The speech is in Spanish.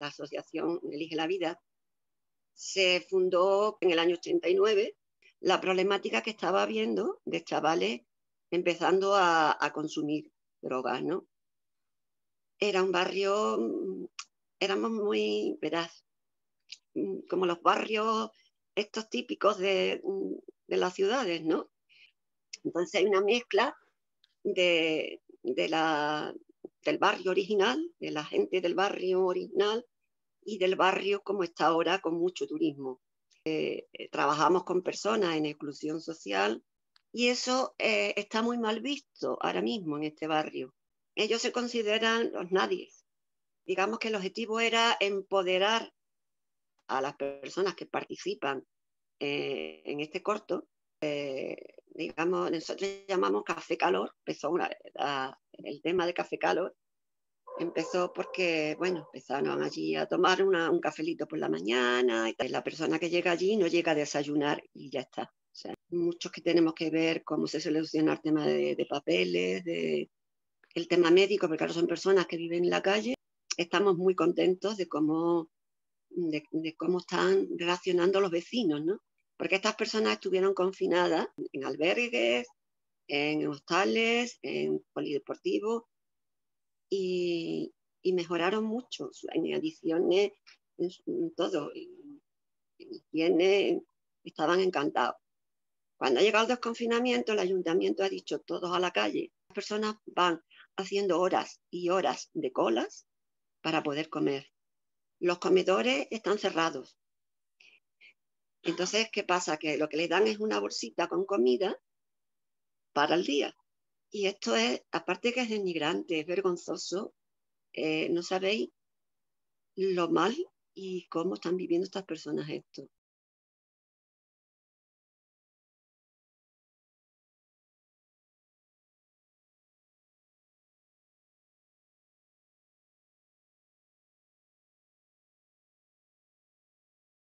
la asociación Elige la Vida, se fundó en el año 89 la problemática que estaba habiendo de chavales empezando a, consumir drogas, ¿no? Era un barrio, mm, éramos muy, veraz, mm, como los barrios estos típicos mm, de, las ciudades, ¿no? Entonces hay una mezcla de, del barrio original, de la gente del barrio original, y del barrio como está ahora con mucho turismo. Eh, eh, trabajamos con personas en exclusión social y eso eh, está muy mal visto ahora mismo en este barrio. Ellos se consideran los nadies. Digamos que el objetivo era empoderar a las personas que participan en este corto. digamos, nosotros llamamos café calor, empezó una, el tema de café calor, Empezó porque, bueno, empezaron allí a tomar un cafelito por la mañana. Y la persona que llega allí no llega a desayunar y ya está. O sea, muchos que tenemos que ver cómo se soluciona el tema de, papeles, de, el tema médico, porque claro, son personas que viven en la calle. Estamos muy contentos de cómo, cómo están relacionando los vecinos, ¿no? Porque estas personas estuvieron confinadas en albergues, en hostales, en polideportivos, y, mejoraron mucho en adiciones, en todo, estaban encantados. Cuando ha llegado el desconfinamiento, el ayuntamiento ha dicho todos a la calle. Las personas van haciendo horas y horas de colas para poder comer. Los comedores están cerrados. Entonces, ¿qué pasa? Que lo que les dan es una bolsita con comida para el día. Y esto es, aparte que es denigrante, es vergonzoso, eh, no sabéis lo mal y cómo están viviendo estas personas esto.